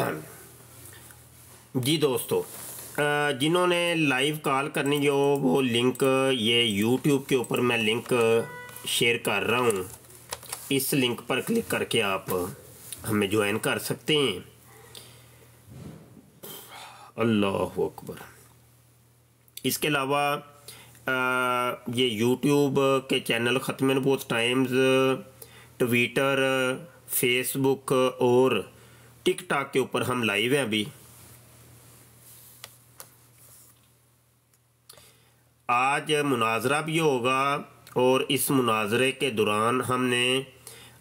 हाँ। जी दोस्तों जिन्होंने लाइव कॉल करनी जो वो लिंक ये यूट्यूब के ऊपर मैं लिंक शेयर कर रहा हूँ इस लिंक पर क्लिक करके आप हमें ज्वाइन कर सकते हैं अल्लाह अकबर इसके अलावा ये यूट्यूब के चैनल ख़त्म बहुत टाइम्स ट्विटर फेसबुक और टिक टाक के ऊपर हम लाइव हैं अभी आज मुनाजरा भी होगा और इस मुनाजरे के दौरान हमने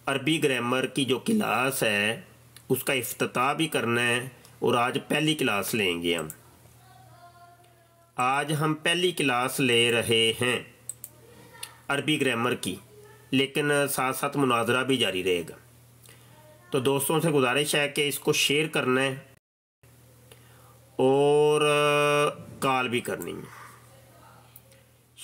अरबी ग्रामर की जो क्लास है उसका अफ्ताह भी करना है और आज पहली क्लास लेंगे हम आज हम पहली क्लास ले रहे हैं अरबी ग्रामर की लेकिन साथ साथ मुनाजरा भी जारी रहेगा तो दोस्तों से गुजारिश है कि इसको शेयर करना है और कॉल भी करनी है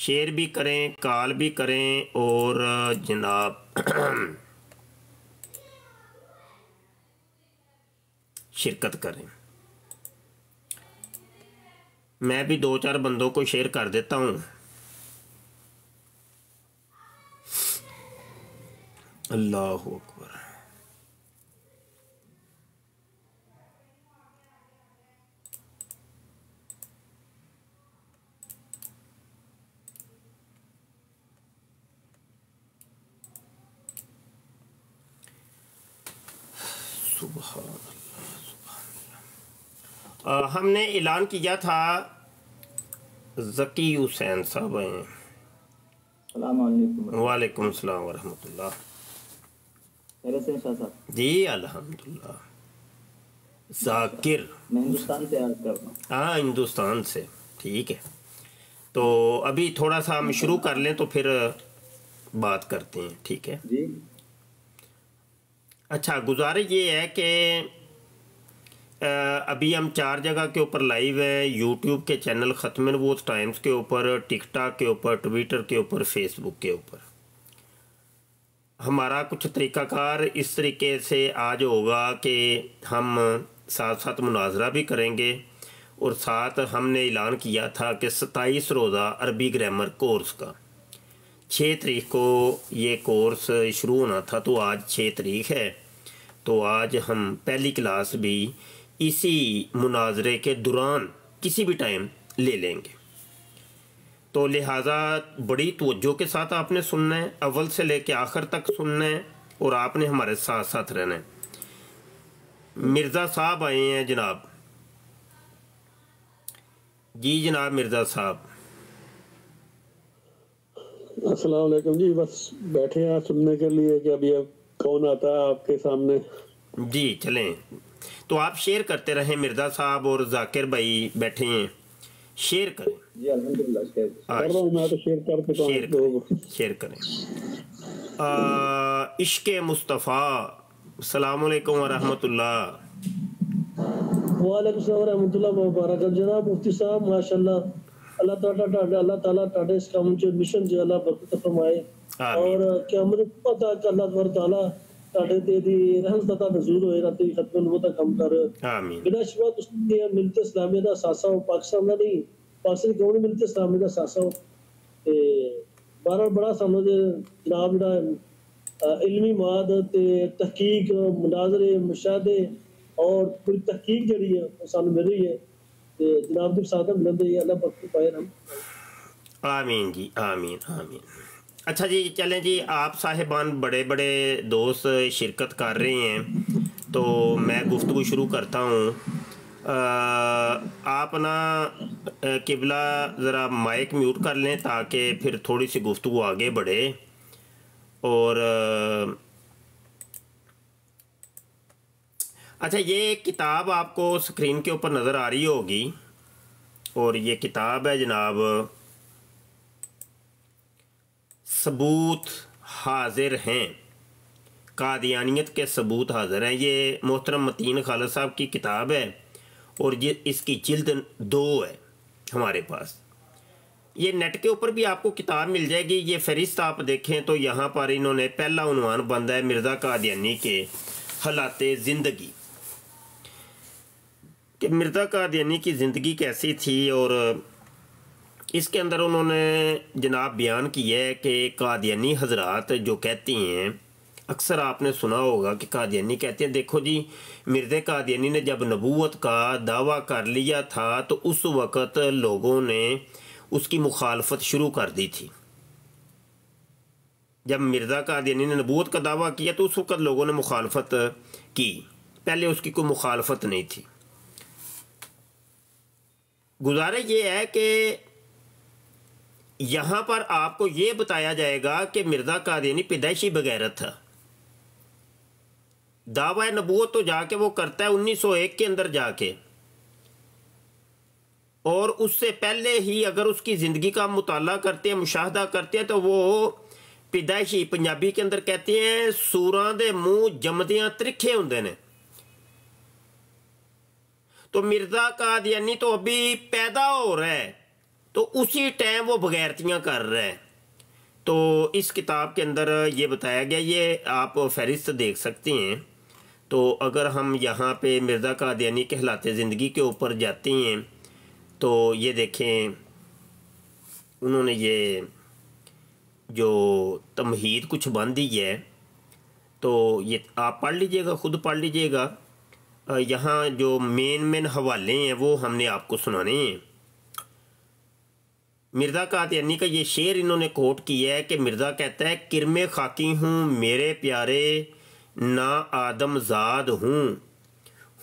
शेयर भी करें कॉल भी करें और जनाब शिरकत करें मैं भी दो चार बंदों को शेयर कर देता हूँ अल्लाह हमने ऐलान किया था जकी हुसैन साहब हैं वालेकुम सलाम वरहमतुल्लाह जी अल्हम्दुलिल्लाह जाकिर हिंदुस्तान से हाँ हिंदुस्तान से ठीक है तो अभी थोड़ा सा हम शुरू कर लें तो फिर बात करते हैं ठीक है जी अच्छा गुजारिश ये है कि अभी हम चार जगह के ऊपर लाइव है यूट्यूब के चैनल ख़त्म वो टाइम्स के ऊपर टिकटॉक के ऊपर ट्विटर के ऊपर फेसबुक के ऊपर हमारा कुछ तरीकाकार इस तरीके से आज होगा कि हम साथ साथ मुनाजरा भी करेंगे और साथ हमने ऐलान किया था कि सत्ताईस रोज़ा अरबी ग्रामर कोर्स का छः तरीक को ये कोर्स शुरू होना था तो आज छः तरीक है तो आज हम पहली क्लास भी इसी मुनाजरे के दौरान किसी भी टाइम ले लेंगे तो लिहाजा बड़ी तवज्जो के साथ आपने सुनना है अव्वल से लेके आखिर तक सुनना है और आपने हमारे साथ साथ रहना है मिर्ज़ा साहब आए हैं जनाब जी जनाब मिर्ज़ा साहब अस्सलाम वालेकुम जी बस बैठे हैं सुनने के लिए कि अभी कौन आता है आपके सामने जी चलें तो आप शेयर करते रहे मिर्ज़ा साहब और जाकिर भाई बैठे हैं शेयर करें हाँ, तो शेयर करें इश्क मुस्तफ़ा सलाम रहमतुल्लाह मुबारक जनाब मुफ्ती साहब माशाल्लाह अल्लाह ताला ਤੁਹਾਡਾ ਅੱਲਾਹ ਤਾਲਾ ਤੁਹਾਡੇ ਇਸ ਕੰਮ ਚ ਮਿਸ਼ਨ ਜੇ ਅੱਲਾਹ ਬਰਕਤ ਫਰਮਾਏ ਔਰ ਕਿਆਮਤ ਪਤਾ ਅੱਲਾਹ ਤਬਾਰਕ ਤਾਲਾ ਸਾਡੇ ਤੇ ਦੀ ਰਹਿਮਤ ਦਾ ਨਜ਼ੂਰ ਹੋਏ ਰਾਤੀ ਖਤਮ ਨੂੰ ਤਾਂ ਕੰਮ ਕਰ ਆਮੀਨ ਬਿਨਾਂ ਸ਼ਬਾ ਤੁਸੀਂ ਮਿਲਤ ਇਸਲਾਮੀਆ ਦਾ ਸਾਸਾ ਉਹ ਪਾਕਿਸਤਾਨ ਦਾ ਨਹੀਂ ਪਾਕਿਸਤਾਨ ਦੀ ਗਵਰਨਮੈਂਟ ਮਿਲਤ ਇਸਲਾਮੀਆ ਦਾ ਸਾਸਾ ਉਹ ਤੇ ਬਾਰਾ ਬੜਾ ਸਮਝ ਜਨਾਬ ਜਿਹੜਾ ਇਲਮੀ ਮਾਦ ਤੇ ਤਹਕੀਕ ਮੁਨਾਜ਼ਰੇ ਮੁਸ਼ਾਹਦੇ ਔਰ ਪੂਰੀ ਤਹਕੀਕ ਜਿਹੜੀ ਹੈ ਉਹ ਸਾਨੂੰ ਮਿਲ ਰਹੀ ਹੈ ਤੇ ਜਨਾਬ ਦੇ ਸਾਥ ਮਿਲਦੇ ਹੀ ਅੱਲਾਹ ਪਾਕ ਪਾਏ ਰਹਿਮ ਆਮੀਨ ਜੀ ਆਮੀਨ ਆਮੀਨ अच्छा जी चलें जी आप साहेबान बड़े बड़े दोस्त शिरकत कर रहे हैं तो मैं गुफ्तु शुरू करता हूँ आप ना किबला ज़रा माइक म्यूट कर लें ताकि फिर थोड़ी सी गुफ्तु आगे बढ़े और अच्छा ये किताब आपको स्क्रीन के ऊपर नज़र आ रही होगी और ये किताब है जनाब सबूत हाजिर हैं कादियानियत के सबूत हाजिर हैं ये मोहतरम मतीन खाल साहब की किताब है और ये इसकी जिल्द दो है हमारे पास ये नेट के ऊपर भी आपको किताब मिल जाएगी ये फहरिस्त आप देखें तो यहाँ पर इन्होंने पहला उनवान बंदा है मिर्ज़ा कादियानी के हालात ज़िंदगी कि मिर्ज़ा कादियानी की ज़िंदगी कैसी थी और इसके अंदर उन्होंने जनाब बयान किया है कि कादियानी हजरात जो कहती हैं अक्सर आपने सुना होगा कि कादियानी कहते हैं देखो जी मिर्ज़े कादियानी ने जब नबूत का दावा कर लिया था तो उस वक़्त लोगों ने उसकी मुखालफत शुरू कर दी थी जब मिर्ज़ा कादियानी ने नबूत का दावा किया तो उस वक़्त लोगों ने मुखालफत की पहले उसकी कोई मुखालफत नहीं थी गुजारा ये है कि यहाँ पर आपको ये बताया जाएगा कि मिर्ज़ा कादियानी पैदाइशी बगैरत था दावा नबूत तो जाके वो करता है 1901 के अंदर जाके और उससे पहले ही अगर उसकी ज़िंदगी का मुताला करते हैं मुशाह करते हैं तो वो पैदाइशी पंजाबी के अंदर कहते हैं सूर के मुंह जमदिया त्रिखे होंगे ने तो मिर्ज़ा कादियानी तो अभी पैदा हो रहा है तो उसी टाइम वो बगैरतियाँ कर रहे हैं तो इस किताब के अंदर ये बताया गया ये आप फहरिस्त देख सकते हैं तो अगर हम यहाँ पे मिर्ज़ा का कादयानी कहलाते ज़िंदगी के ऊपर जाते हैं तो ये देखें उन्होंने ये जो तमहीद कुछ बांधी है तो ये आप पढ़ लीजिएगा ख़ुद पढ़ लीजिएगा यहाँ जो मेन मेन हवाले हैं वो हमने आपको सुनाने हैं मिर्ज़ा यानी का ये शेर इन्होंने कोट किया है कि मिर्ज़ा कहता है किरम खाकी हूँ मेरे प्यारे ना आदमजाद हूँ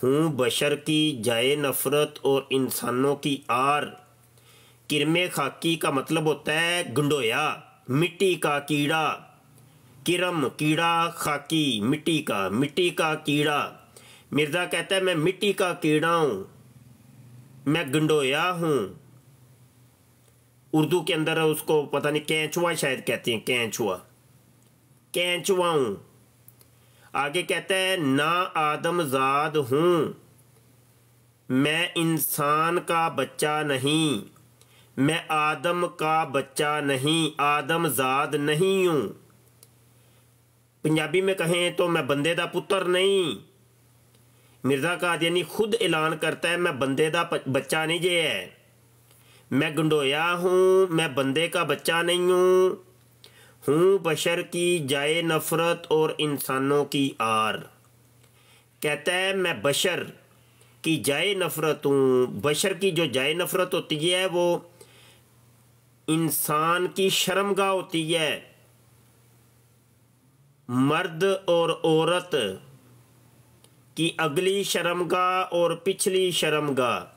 हूँ बशर की जाए नफ़रत और इंसानों की आर किरम खाकी का मतलब होता है गंडोया मिट्टी का कीड़ा किरम कीड़ा खाकी मिट्टी का मिट्टी का कीड़ा मिर्ज़ा कहता है मैं मिट्टी का कीड़ा हूँ मैं गंडोया हूँ उर्दू के अंदर उसको पता नहीं कैंचुआ शायद कहते हैं कैंचुआ कैंचुआ हूं आगे कहता है ना आदमजाद हूँ मैं इंसान का बच्चा नहीं मैं आदम का बच्चा नहीं आदमजाद नहीं हूँ पंजाबी में कहें तो मैं बंदे का पुत्र नहीं मिर्ज़ा कादयानी खुद ऐलान करता है मैं बंदे का बच्चा नहीं जे है मैं गंडोया हूँ मैं बंदे का बच्चा नहीं हूँ हूँ बशर की जाए नफ़रत और इंसानों की आर कहता है मैं बशर की जाए नफ़रत हूँ बशर की जो जाए नफ़रत होती है वो इंसान की शर्मगाह होती है मर्द और औरत की अगली शर्मगाह और पिछली शर्मगाह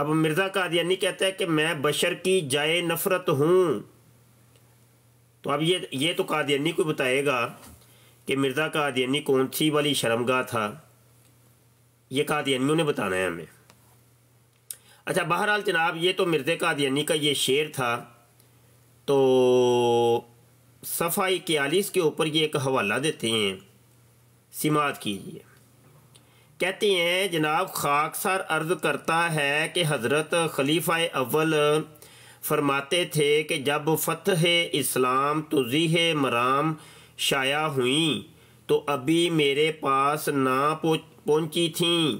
अब मिर्ज़ा कादियानी कहता है कि मैं बशर की जाए नफ़रत हूँ तो अब ये ये तो कादियानी को बताएगा कि मिर्ज़ा कादियानी कौन सी वाली शर्मगा था ये कादियानियों ने बताना है हमें अच्छा बहरहाल जनाब ये तो मिर्ज़ा कादियानी का ये शेर था तो सफाई इक्यालीस के ऊपर ये एक हवाला देते हैं सिमात कीजिए कहती हैं जनाब खाकसार अर्ज़ करता है कि हज़रत खलीफ़ा अव्वल फरमाते थे कि जब फ़तह इस्लाम तुजीह मराम शाया हुई तो अभी मेरे पास ना पहुंची थीं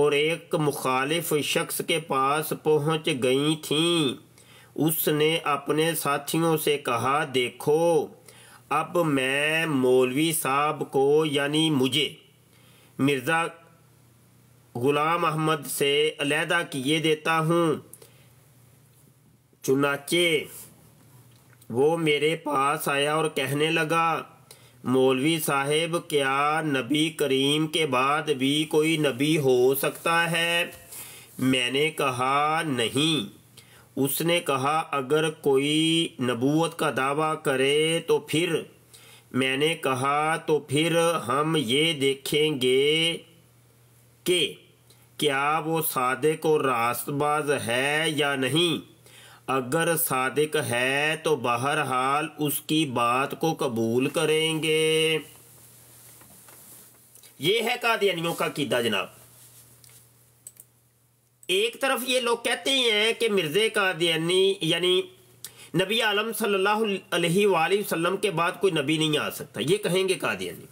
और एक मुखालिफ शख्स के पास पहुंच गई थी उसने अपने साथियों से कहा देखो अब मैं मौलवी साहब को यानी मुझे मिर्ज़ा ग़ुलाम अहमद से अलहदा किए देता हूँ चुनाचे वो मेरे पास आया और कहने लगा मौलवी साहेब क्या नबी करीम के बाद भी कोई नबी हो सकता है मैंने कहा नहीं उसने कहा अगर कोई नबूत का दावा करे तो फिर मैंने कहा तो फिर हम ये देखेंगे कि क्या वो सादिक और रास्तबाज है या नहीं अगर सादिक है तो बहरहाल उसकी बात को कबूल करेंगे ये है कादियानियों का कीदा जनाब एक तरफ ये लोग कहते हैं कि मिर्ज़े कादियानी यानी नबी आलम सल्लल्लाहु अलैहि वसल्लम के बाद कोई नबी नहीं आ सकता ये कहेंगे कादियानी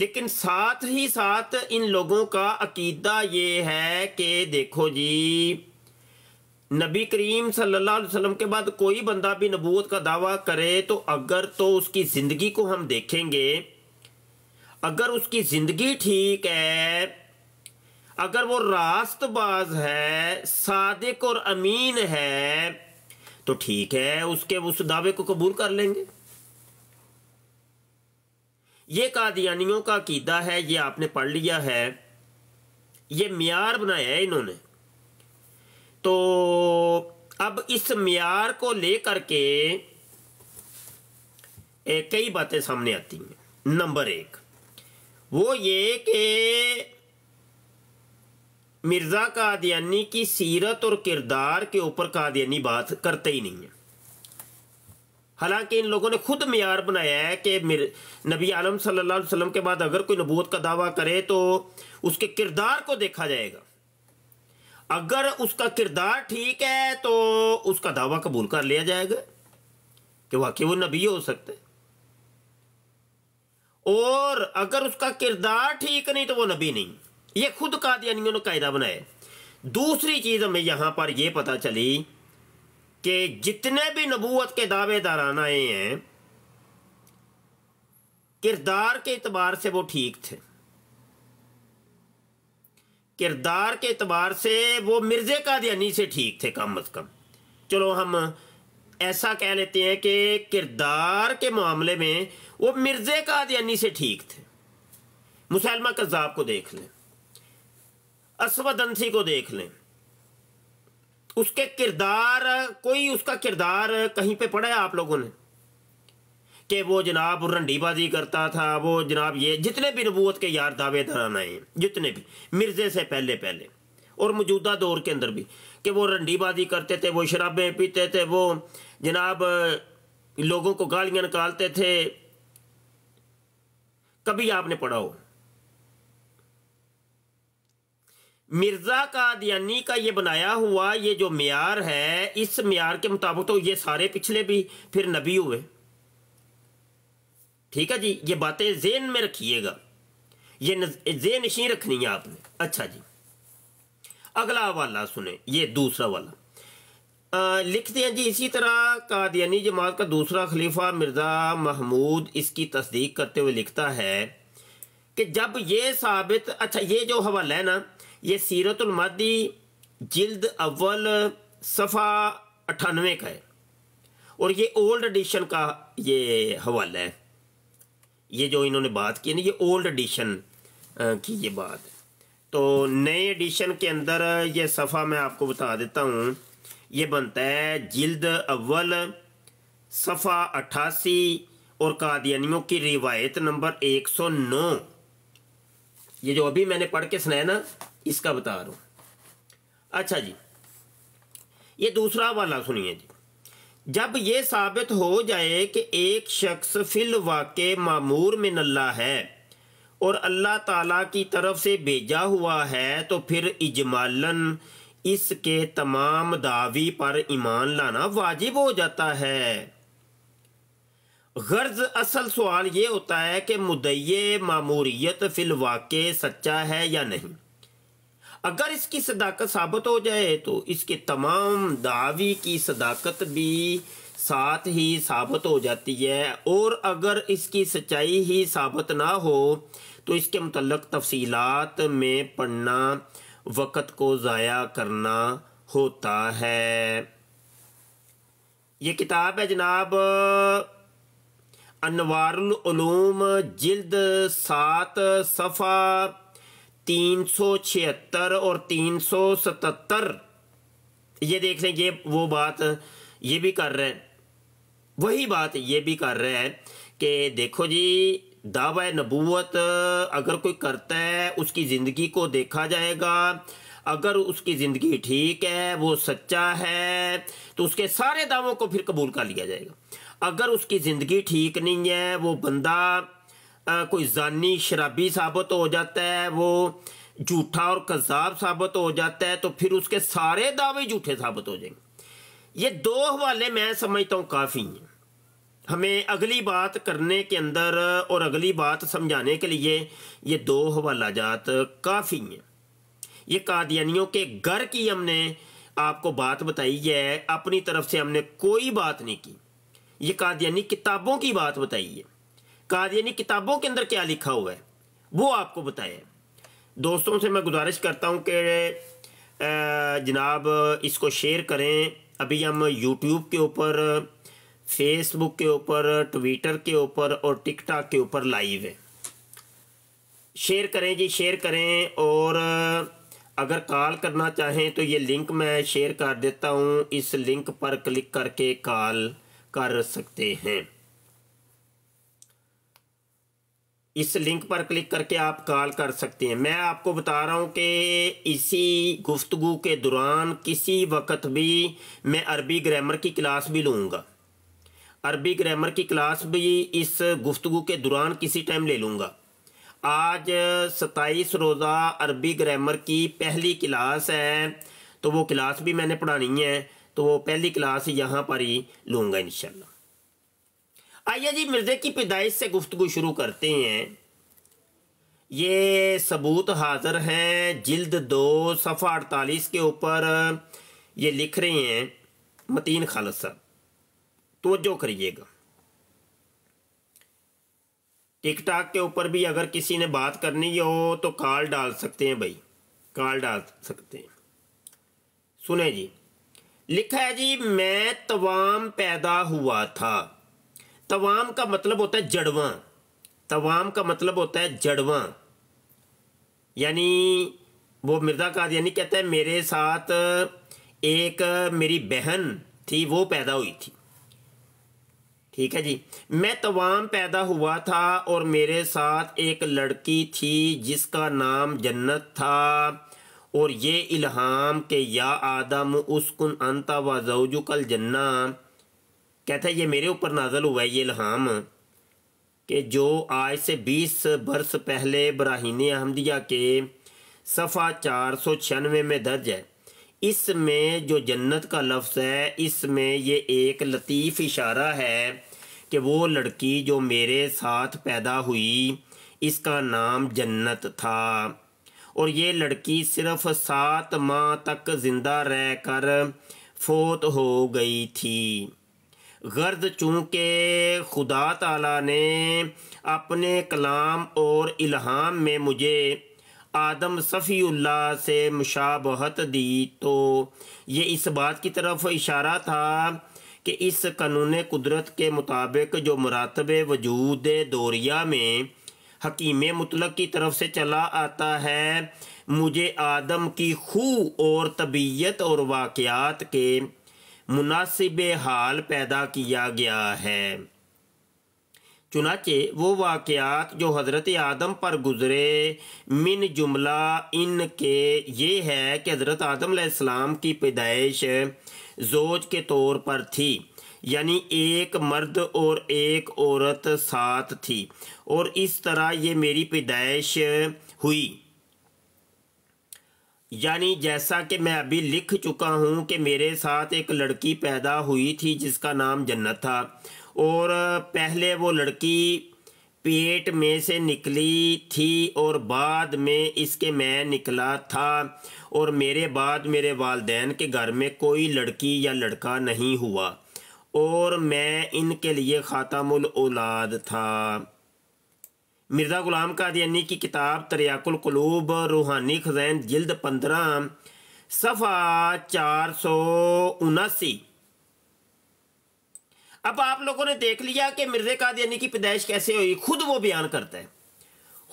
लेकिन साथ ही साथ इन लोगों का अकीदा ये है कि देखो जी नबी करीम सल्लल्लाहु अलैहि वसल्लम के बाद कोई बंदा भी नबूत का दावा करे तो अगर तो उसकी ज़िंदगी को हम देखेंगे अगर उसकी ज़िंदगी ठीक है अगर वो रास्तबाज है सादिक और अमीन है तो ठीक है उसके उस दावे को कबूल कर लेंगे ये कादियानियों का कीदा है ये आपने पढ़ लिया है ये मीर बनाया है इन्होंने तो अब इस मीर को लेकर के कई बातें सामने आती हैं नंबर एक वो ये कि मिर्ज़ा कादियानी की सीरत और किरदार के ऊपर कादियानी बात करते ही नहीं है हालांकि इन लोगों ने खुद मैार बनाया है कि नबी आलम सल्ला वसलम के बाद अगर कोई नबूत का दावा करे तो उसके किरदार को देखा जाएगा अगर उसका किरदार ठीक है तो उसका दावा कबूल कर लिया जाएगा कि वाकई वो नबी हो सकता है और अगर उसका किरदार ठीक नहीं तो वो नबी नहीं ये खुद कादियानियों ने कायदा बनाया दूसरी चीज हमें यहां पर यह पता चली कि जितने भी नबूत के दावेदार आए हैं किरदार के अतबार से वो ठीक थे किरदार के अतबार से वो मिर्ज़े का कादयानी से ठीक थे कम अज़ कम चलो हम ऐसा कह लेते हैं कि किरदार के मामले में वो मिर्ज़े का कादयानी से ठीक थे मुसलमा कज़ाब को देख लें असवदंसी को देख लें उसके किरदार कोई उसका किरदार कहीं पे पढ़ा है आप लोगों ने कि वो जनाब रंडीबाजी करता था वो जनाब ये जितने भी नबूत के यार दावेदारान आए जितने भी मिर्जे से पहले पहले और मौजूदा दौर के अंदर भी कि वो रंडीबाजी करते थे वो शराबें पीते थे वो जनाब लोगों को गालियां निकालते थे कभी आपने पढ़ा हो मिर्ज़ा कादियानी का ये बनाया हुआ ये जो मैार है इस मैार के मुताबिक तो ये सारे पिछले भी फिर नबी हुए ठीक है जी ये बातें जेन में रखिएगा ये जेन नशी रखनी है आपने अच्छा जी अगला वाला सुने ये दूसरा वाला आ, लिखते हैं जी इसी तरह कादियानी जमात का दूसरा खलीफा मिर्ज़ा महमूद इसकी तस्दीक करते हुए लिखता है कि जब ये साबित अच्छा ये जो हवाला है ना ये सीरतुलमादी जिल्द अव्वल सफ़ा अठानवे का है और ये ओल्ड एडिशन का ये हवाला है ये जो इन्होंने बात की ना ये ओल्ड एडिशन की ये बात है तो नए एडिशन के अंदर ये सफ़ा मैं आपको बता देता हूँ ये बनता है जिल्द अव्वल सफ़ा अट्ठासी और कादियानियों की रिवायत नंबर एक सौ नौ ये जो अभी मैंने पढ़ के सुनाया ना इसका बता रहा हूँ अच्छा जी ये दूसरा वाला सुनिए जी जब ये साबित हो जाए कि एक शख्स फिल वाक़ मामूर में नल्ला है और अल्लाह ताला की तरफ से भेजा हुआ है तो फिर इजमालन इसके तमाम दावी पर ईमान लाना वाजिब हो जाता है गर्ज असल सवाल ये होता है कि मुदय मामूरीत फिल वाक़ सच्चा है या नहीं अगर इसकी सदाकत साबित हो जाए तो इसके तमाम दावी की सदाकत भी साथ ही साबित हो जाती है और अगर इसकी सच्चाई ही साबित ना हो तो इसके मतलब तफसीलात में पढ़ना वक़्त को ज़ाया करना होता है ये किताब है जनाब अनवारूम जिल्द सात सफ़ा तीन सौ छिहत्तर और तीन सौ सतहत्तर ये देख लें ये वो बात ये भी कर रहे हैं वही बात ये भी कर रहे हैं कि देखो जी दावा नबूत अगर कोई करता है उसकी ज़िंदगी को देखा जाएगा अगर उसकी ज़िंदगी ठीक है वो सच्चा है तो उसके सारे दावों को फिर कबूल कर लिया जाएगा अगर उसकी ज़िंदगी ठीक नहीं है वो बंदा कोई जानी शराबी साबित हो जाता है वो झूठा और कज़ाब साबित हो जाता है तो फिर उसके सारे दावे झूठे साबित हो जाएंगे ये दो हवाले मैं समझता हूँ काफ़ी हैं हमें अगली बात करने के अंदर और अगली बात समझाने के लिए ये दो हवाला जात काफ़ी हैं ये कादियानियों के घर की हमने आपको बात बताई है अपनी तरफ से हमने कोई बात नहीं की ये कादियानी किताबों की बात बताई है कादियानी किताबों के अंदर क्या लिखा हुआ है वो आपको बताए दोस्तों से मैं गुजारिश करता हूँ कि जनाब इसको शेयर करें अभी हम यूट्यूब के ऊपर फेसबुक के ऊपर ट्विटर के ऊपर और टिकटॉक के ऊपर लाइव है शेयर करें जी शेयर करें और अगर कॉल करना चाहें तो ये लिंक मैं शेयर कर देता हूँ इस लिंक पर क्लिक करके कॉल कर सकते हैं इस लिंक पर क्लिक करके आप कॉल कर सकते हैं मैं आपको बता रहा हूँ कि इसी गुफ्तु के दौरान किसी वक्त भी मैं अरबी ग्रामर की क्लास भी लूँगा अरबी ग्रामर की क्लास भी इस गुफ्तु के दौरान किसी टाइम ले लूँगा आज सत्ताईस रोज़ा अरबी ग्रामर की पहली क्लास है तो वो क्लास भी मैंने पढ़ानी है तो वो पहली क्लास यहाँ पर ही लूँगा इनशाला आइए जी मिर्जे की पैदाइश से गुफ्तु शुरू करते हैं ये सबूत हाजिर हैं जिल्द दो सफ़ा अड़तालीस के ऊपर ये लिख रहे हैं मतीन खालसा साहब तोजो करिएगा टिकटॉक के ऊपर भी अगर किसी ने बात करनी हो तो कॉल डाल सकते हैं भाई कॉल डाल सकते हैं सुने जी लिखा है जी मैं तवाम पैदा हुआ था तवाम का मतलब होता है जड़वा तवाम का मतलब होता है जड़वा यानी वो मिर्जा यानी कहता है मेरे साथ एक मेरी बहन थी वो पैदा हुई थी ठीक है जी मैं तवाम पैदा हुआ था और मेरे साथ एक लड़की थी जिसका नाम जन्नत था और ये इल्हाम के या आदम उसकुन अंता व जौजुकल जन्ना कहता है ये मेरे ऊपर नाजल हुआ है ये लहाम कि जो आज से बीस बरस पहले बराहन अहमदिया के सफ़ा चार सौ छियानवे में दर्ज है इसमें जो जन्नत का लफ्ज़ है इसमें ये एक लतीफ़ इशारा है कि वो लड़की जो मेरे साथ पैदा हुई इसका नाम जन्नत था और ये लड़की सिर्फ सात माह तक ज़िंदा रह कर फोत हो गई थी गर्द चूँकि खुदा तला ने अपने कलाम और इल्हाम में मुझे आदम सफ़ील्ला से मुशाबहत दी तो ये इस बात की तरफ इशारा था कि इस कानून कुदरत के मुताबिक जो मरातब वजूद दौरिया में हकीम मतलब की तरफ से चला आता है मुझे आदम की खू और तबीयत और वाक़ात के मुनासिब हाल पैदा किया गया है चुनाचे वो वाक़ात जो हज़रत आदम पर गुज़रे मिन जुमला इन के ये है कि हज़रत आदम आदम की पैदाइश जोज के तौर पर थी यानी एक मर्द और एक औरत साथ थी और इस तरह ये मेरी पैदाइश हुई यानी जैसा कि मैं अभी लिख चुका हूँ कि मेरे साथ एक लड़की पैदा हुई थी जिसका नाम जन्नत था और पहले वो लड़की पेट में से निकली थी और बाद में इसके मैं निकला था और मेरे बाद मेरे वालदेन के घर में कोई लड़की या लड़का नहीं हुआ और मैं इनके लिए ख़ातमुल औलाद था मिर्ज़ा ग़ुलाम कादियानी की किताब तरियाकुल कलूब रूहानी खजैन जल्द पंद्रह सफ़ा चार सौ उनासी अब आप लोगों ने देख लिया कि मिर्ज़ा कादियानी की पैदाइश कैसे हुई खुद वो बयान करता है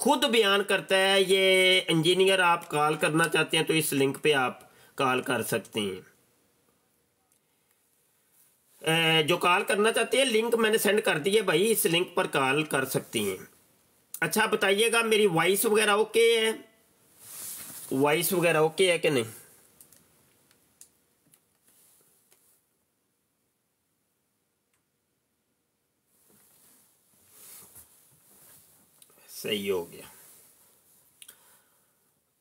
खुद बयान करता है ये इंजीनियर आप कॉल करना चाहते हैं तो इस लिंक पे आप कॉल कर सकते हैं जो कॉल करना चाहते हैं लिंक मैंने सेंड कर दी है भाई इस लिंक पर कॉल कर सकती हैं अच्छा बताइएगा मेरी वॉइस वगैरह ओके है वॉइस वगैरह ओके है कि नहीं सही हो गया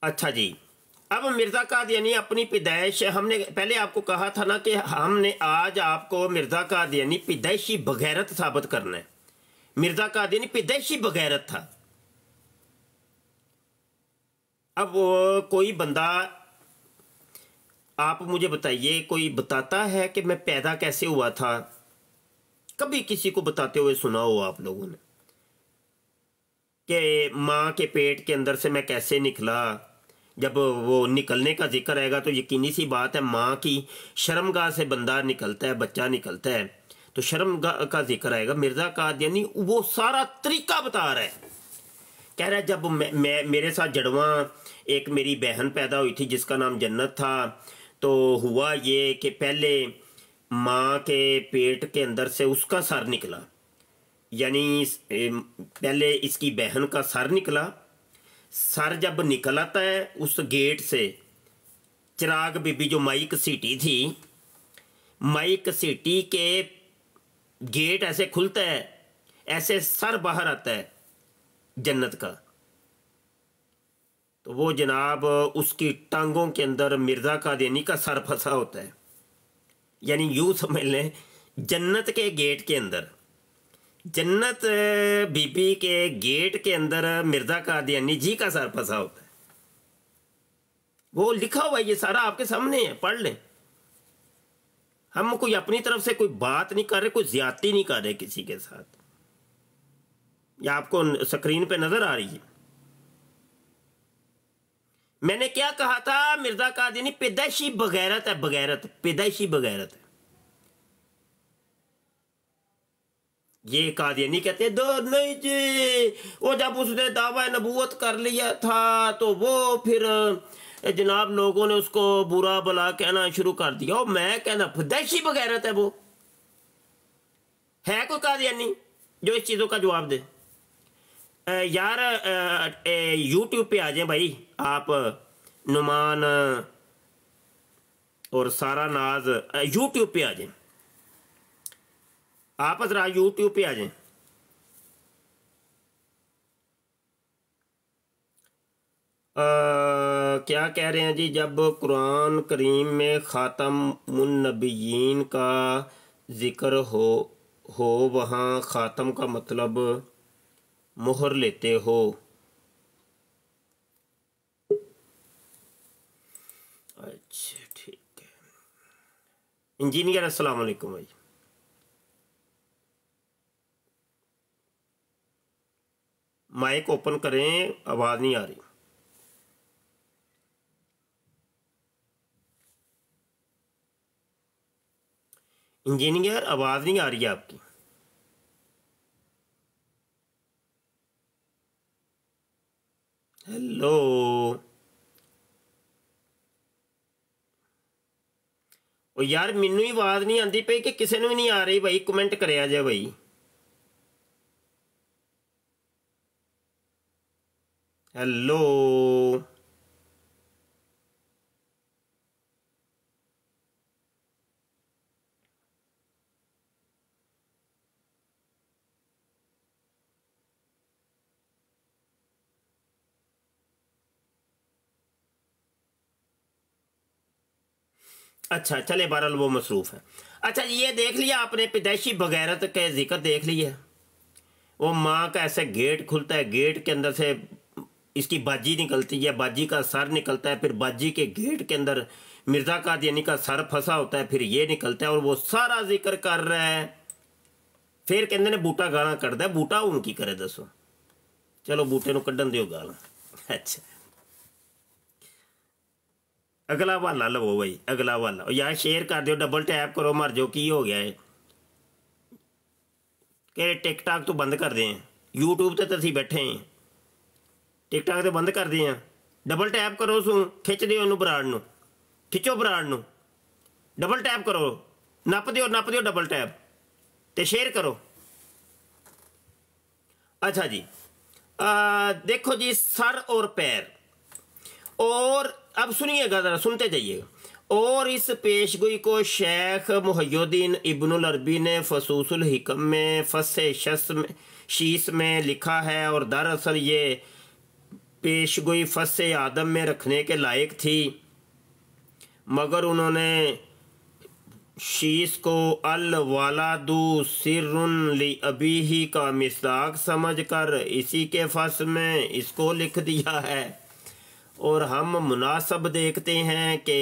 अच्छा जी अब मिर्ज़ा यानी अपनी पैदाइश हमने पहले आपको कहा था ना कि हमने आज आपको मिर्ज़ा यानी पैदाइशी बगैरत साबित करना है मिर्जा का दिन पैदाइशी बगैरत था अब कोई बंदा आप मुझे बताइए कोई बताता है कि मैं पैदा कैसे हुआ था कभी किसी को बताते हुए सुना हो आप लोगों ने कि माँ के पेट के अंदर से मैं कैसे निकला जब वो निकलने का जिक्र आएगा तो यकीनी सी बात है माँ की शर्मगाह से बंदा निकलता है बच्चा निकलता है तो शर्म का जिक्र आएगा मिर्जा यानी वो सारा तरीका बता रहा है कह रहा है जब मैं, मैं मेरे साथ जड़वा एक मेरी बहन पैदा हुई थी जिसका नाम जन्नत था तो हुआ ये कि पहले माँ के पेट के अंदर से उसका सर निकला यानी पहले इसकी बहन का सर निकला सर जब निकलाता है उस गेट से चिराग बीबी जो माइक सिटी थी माइक सिटी के गेट ऐसे खुलता है ऐसे सर बाहर आता है जन्नत का तो वो जनाब उसकी टांगों के अंदर मिर्जा देनी का सर फंसा होता है यानी यू समझ लें जन्नत के गेट के अंदर जन्नत बीबी के गेट के अंदर मिर्जा दयानी जी का सर फंसा होता है वो लिखा हुआ है ये सारा आपके सामने है पढ़ लें हम कोई अपनी तरफ से कोई बात नहीं कर रहे कोई ज्यादती नहीं कर रहे किसी के साथ या आपको स्क्रीन पे नजर आ रही है मैंने क्या कहा था मिर्जा कादिनी पैदाइशी बगैरत है बगैरत पैदाइशी बगैरत है ये कादियानी कहते दो नहीं जी वो जब उसने दावा नबूत कर लिया था तो वो फिर जनाब लोगों ने उसको बुरा भला कहना शुरू कर दिया और मैं कहना फदैशी बगैरत है वो है कोई कादियानी जो इस चीज़ों का जवाब दे यार यूट्यूब पे आ जाए भाई आप नुमान और सारा नाज यूट्यूब पे आ जाए आप जरा यूट्यूब पे आ जाए आ, क्या कह रहे हैं जी जब कुरान करीम में ख़ातम ख़ातमनबीन का ज़िक्र हो हो वहाँ ख़ातम का मतलब मोहर लेते हो अच्छा ठीक है इंजीनियर अस्सलाम वालेकुम भाई माइक ओपन करें आवाज़ नहीं आ रही इंजीनियर आवाज़ नहीं आ रही है आपकी हेलो ਉਹ ਯਾਰ ਮੈਨੂੰ ਹੀ ਆਵਾਜ਼ ਨਹੀਂ ਆਂਦੀ ਪਈ ਕਿ ਕਿਸੇ ਨੂੰ ਵੀ ਨਹੀਂ ਆ ਰਹੀ ਭਾਈ ਕਮੈਂਟ ਕਰਿਆ ਜਾ ਭਾਈ ਹੈਲੋ अच्छा चले बहरहाल वो मसरूफ़ है अच्छा ये देख लिया आपने पैदाइशी बगैरत तो के जिक्र देख लिया वो माँ का ऐसे गेट खुलता है गेट के अंदर से इसकी बाजी निकलती है बाजी का सर निकलता है फिर बाजी के गेट के अंदर मिर्ज़ा का यानी का सर फंसा होता है फिर ये निकलता है और वो सारा जिक्र कर रहा है फिर कहते ने बूटा गाला कटद है बूटा हूँ की करे दसो चलो बूटे को क्ढन दो गाला अच्छा ਅਗਲਾ ਹਵਾਲਾ ਲਵੋ ਬਈ ਅਗਲਾ ਹਵਾਲਾ ਜਾਂ ਸ਼ੇਅਰ ਕਰ ਦਿਓ ਡਬਲ ਟੈਪ ਕਰੋ ਮਰ ਜਾਓ ਕੀ ਹੋ ਗਿਆ ਇਹ ਕਿ ਟਿਕਟਾਕ ਤੋਂ ਬੰਦ ਕਰਦੇ ਆ YouTube ਤੇ ਅਸੀਂ ਬੈਠੇ ਆ ਟਿਕਟਾਕ ਤੇ ਬੰਦ ਕਰਦੇ ਆ ਡਬਲ ਟੈਪ ਕਰੋ ਸੂ ਖਿੱਚ ਦਿਓ ਉਹਨੂੰ ਬਰਾੜ ਨੂੰ ਖਿੱਚੋ ਬਰਾੜ ਨੂੰ ਡਬਲ ਟੈਪ ਕਰੋ ਨੱਪ ਦਿਓ ਨੱਪ ਦਿਓ ਡਬਲ ਟੈਪ ਤੇ ਸ਼ੇਅਰ ਕਰੋ अच्छा जी आ, देखो जी सर और पैर और अब सुनिएगा ज़रा सुनते जाइएगा और इस पेशगोई को शेख मुहैद्दीन इबन अरबी ने फसूसल हिकम में फस शस में शीस में लिखा है और दरअसल ये पेशगोई फस आदम में रखने के लायक थी मगर उन्होंने शीश को अल वालादू सिरन ली अबी ही का मिसाक समझकर इसी के फस में इसको लिख दिया है और हम मुनासब देखते हैं कि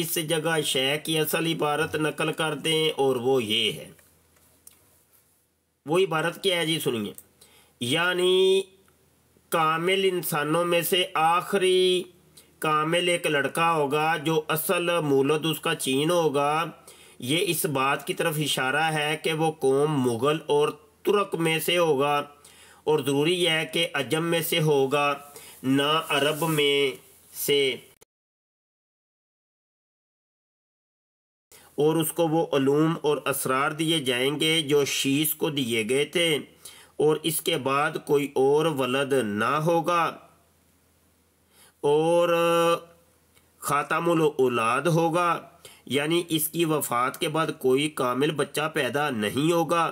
इस जगह शे की असल इबारत नकल कर दें और वो ये है वो इबारत क्या है जी सुनिए यानी कामिल इंसानों में से आखिरी कामिल एक लड़का होगा जो असल मूलद उसका चीन होगा ये इस बात की तरफ इशारा है कि वो कौम मुग़ल और तुर्क में से होगा और ज़रूरी है कि अजम में से होगा ना अरब में से और उसको वो अलूम और असरार दिए जाएंगे जो शीश को दिए गए थे और इसके बाद कोई और वलद ना होगा और ख़ातमुल होगा यानी इसकी वफ़ात के बाद कोई कामिल बच्चा पैदा नहीं होगा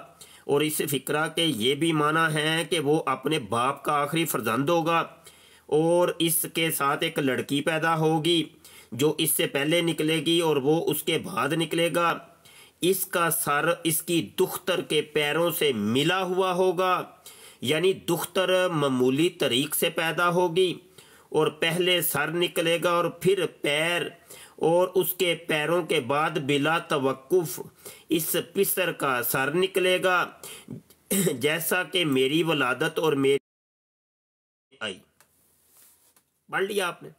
और इस फ़िक्रा के ये भी माना है कि वो अपने बाप का आखिरी फर्जंद होगा और इसके साथ एक लड़की पैदा होगी जो इससे पहले निकलेगी और वो उसके बाद निकलेगा इसका सर इसकी दुख्तर के पैरों से मिला हुआ होगा यानी दुख्तर ममूली तरीक से पैदा होगी और पहले सर निकलेगा और फिर पैर और उसके पैरों के बाद बिला तवक्कुफ इस पिसर का सर निकलेगा जैसा कि मेरी वलादत और मेरी आई पढ़ लिया आपने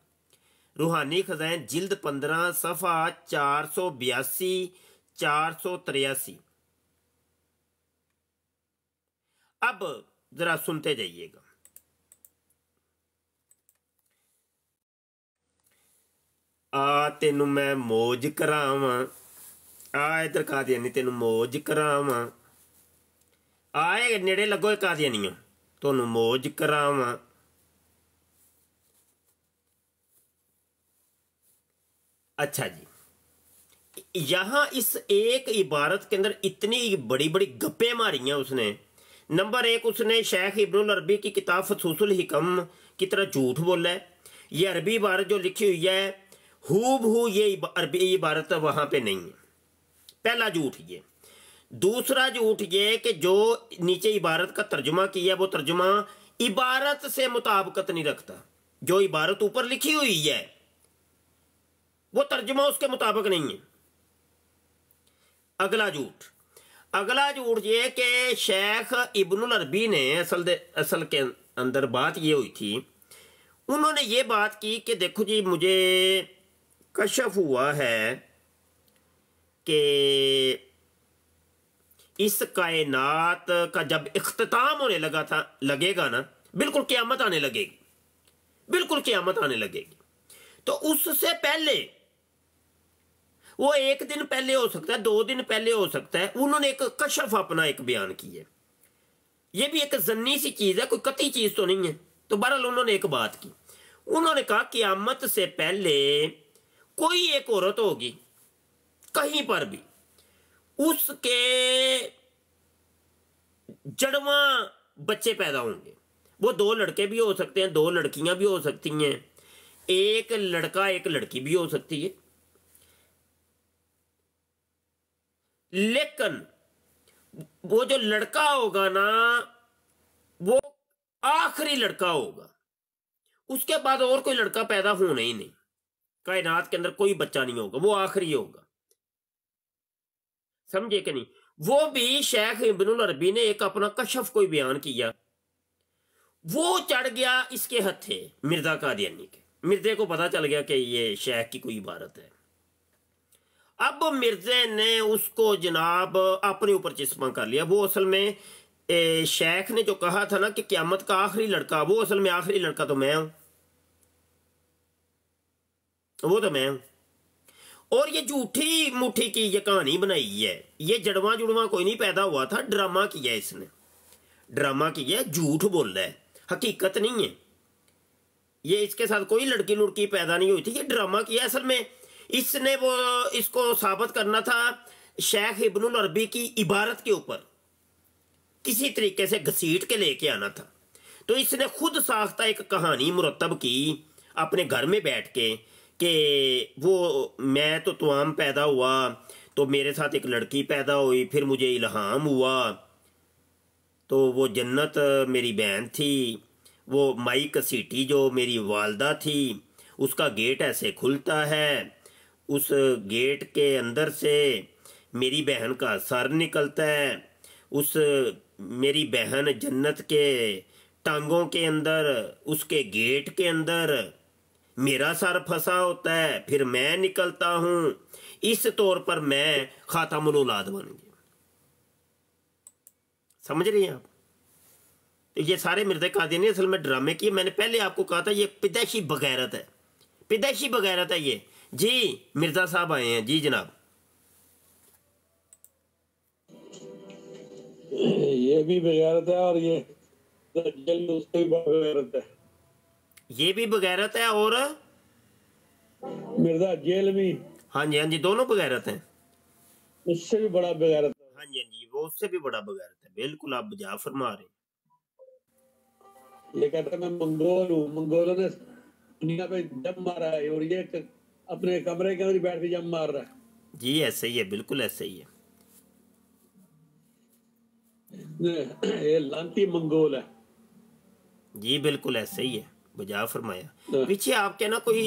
रूहानी खजान जिल्द पंद्रह सफ़ा चार सौ बयासी चार सौ तिरासी अब ज़रा सुनते जाइएगा ਆ ਤੈਨੂੰ ਮੈਂ ਮੋਜ ਕਰਾਵਾਂ ਆ ਇਧਰ ਕਾਦੀਆਨੀ ਤੈਨੂੰ ਮੋਜ ਕਰਾਵਾਂ ਆਏ ਨੇੜੇ ਲੱਗੋ ਕਾਦੀਆਨੀਆਂ ਤੁਹਾਨੂੰ ਮੋਜ ਕਰਾਵਾਂ अच्छा जी यहां इस एक इबारत के अंदर इतनी बड़ी बड़ी गप्पे मारी हैं उसने नंबर एक उसने शेख इब्रुल अरबी की किताब फसूसुल हिकम की तरह झूठ बोला है ये अरबी इबारत जो लिखी हुई है हूब हु ये अरबी इबारत वहाँ पे नहीं है पहला झूठ ये दूसरा झूठ ये कि जो नीचे इबारत का तर्जुमा किया वो तर्जुमा इबारत से मुताबकत नहीं रखता जो इबारत ऊपर लिखी हुई है वो तर्जमा उसके मुताबिक नहीं है अगला झूठ अगला झूठ ये कि शेख इबनुल अरबी ने असल असल के अंदर बात ये हुई थी उन्होंने ये बात की कि देखो जी मुझे कशफ हुआ है कि इस कायनात का जब अख्ताम होने लगा था लगेगा ना बिल्कुल क़्यामत आने लगेगी बिल्कुल क़्यामत आने लगेगी तो उससे पहले वो एक दिन पहले हो सकता है दो दिन पहले हो सकता है उन्होंने एक कशफ अपना एक बयान किया है ये भी एक जन्नी सी चीज है कोई कती चीज तो नहीं है तो बहरहाल उन्होंने एक बात की उन्होंने कहा कि आमत से पहले कोई एक औरत होगी कहीं पर भी उसके जड़वा बच्चे पैदा होंगे वो दो लड़के भी हो सकते हैं दो लड़कियां भी हो सकती हैं एक लड़का एक लड़की भी हो सकती है लेकिन वो जो लड़का होगा ना वो आखिरी लड़का होगा उसके बाद और कोई लड़का पैदा होना ही नहीं कायनात के अंदर कोई बच्चा नहीं होगा वो आखिरी होगा समझे कि नहीं वो भी शेख इबन अरबी ने एक अपना कशफ कोई बयान किया वो चढ़ गया इसके हथे मिर्जा कादियानी के मिर्जे को पता चल गया कि ये शेख की कोई इबारत है अब मिर्जे ने उसको जनाब अपने ऊपर चश्मा कर लिया वो असल में ए, शेख ने जो कहा था ना कि क्यामत का आखिरी लड़का वो असल में आखिरी लड़का तो मैं हूं वो तो मैं हूं और ये झूठी मुठी की ये कहानी बनाई है ये जड़वा जुड़वा कोई नहीं पैदा हुआ था ड्रामा किया इसने ड्रामा किया झूठ बोल रहा है हकीकत नहीं है ये इसके साथ कोई लड़की लुड़की पैदा नहीं हुई थी ये ड्रामा किया असल में इसने वो इसको साबित करना था शेख इबन अरबी की इबारत के ऊपर किसी तरीके से घसीट के लेके आना था तो इसने खुद साख्ता एक कहानी मुरतब की अपने घर में बैठ के कि वो मैं तो तमाम पैदा हुआ तो मेरे साथ एक लड़की पैदा हुई फिर मुझे इल्हाम हुआ तो वो जन्नत मेरी बहन थी वो माई कसीटी जो मेरी वालदा थी उसका गेट ऐसे खुलता है उस गेट के अंदर से मेरी बहन का सर निकलता है उस मेरी बहन जन्नत के टांगों के अंदर उसके गेट के अंदर मेरा सर फंसा होता है फिर मैं निकलता हूँ इस तौर पर मैं खाता औलाद बन गया समझ रही हैं आप तो ये सारे मिर्जा कादियानी असल में ड्रामे किए मैंने पहले आपको कहा था ये पिदैशी बगैरत है पिदैशी बगैरत है ये जी मिर्जा साहब आए हैं जी जनाब ये भी बगैरत है और ये बगैरत है ये भी बगैरत है और मिर्जा जेल भी हाँ जी हाँ जी दोनों बगैरत हैं उससे भी बड़ा बगैरत है हाँ जी हाँ जी वो उससे भी बड़ा बगैरत है बिल्कुल आप बजा फरमा रहे ये कहता मैं मंगोल हूँ मंगोलों ने दुनिया पे जब मारा है और ये अपने कमरे के अंदर बैठ के जम मार रहा है जी ऐसे ही है बिल्कुल ऐसे ही है ये लंती मंगोल है जी बिल्कुल ऐसे ही है बजा फरमाया हाँ। पीछे आपके ना कोई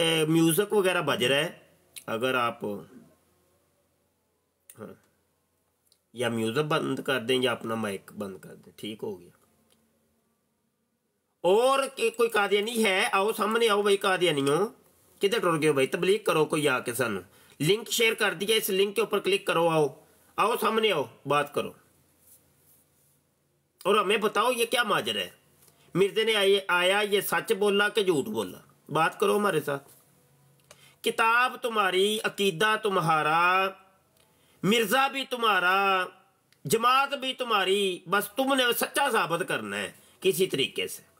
ए, म्यूजिक वगैरह बज रहा है अगर आप हाँ या म्यूजिक बंद कर दें या अपना माइक बंद कर दें ठीक हो गया और कोई कादियानी है आओ सामने आओ भाई हो किधर टुर गए भाई तबलीक करो कोई आके सानू लिंक शेयर कर दिया इस लिंक के ऊपर क्लिक करो आओ आओ सामने आओ बात करो और हमें बताओ ये क्या माजर है मिर्जे ने आए, आया ये सच बोला कि झूठ बोला बात करो हमारे साथ किताब तुम्हारी अकीदा तुम्हारा मिर्ज़ा भी तुम्हारा जमात भी तुम्हारी बस तुमने सच्चा साबित करना है किसी तरीके से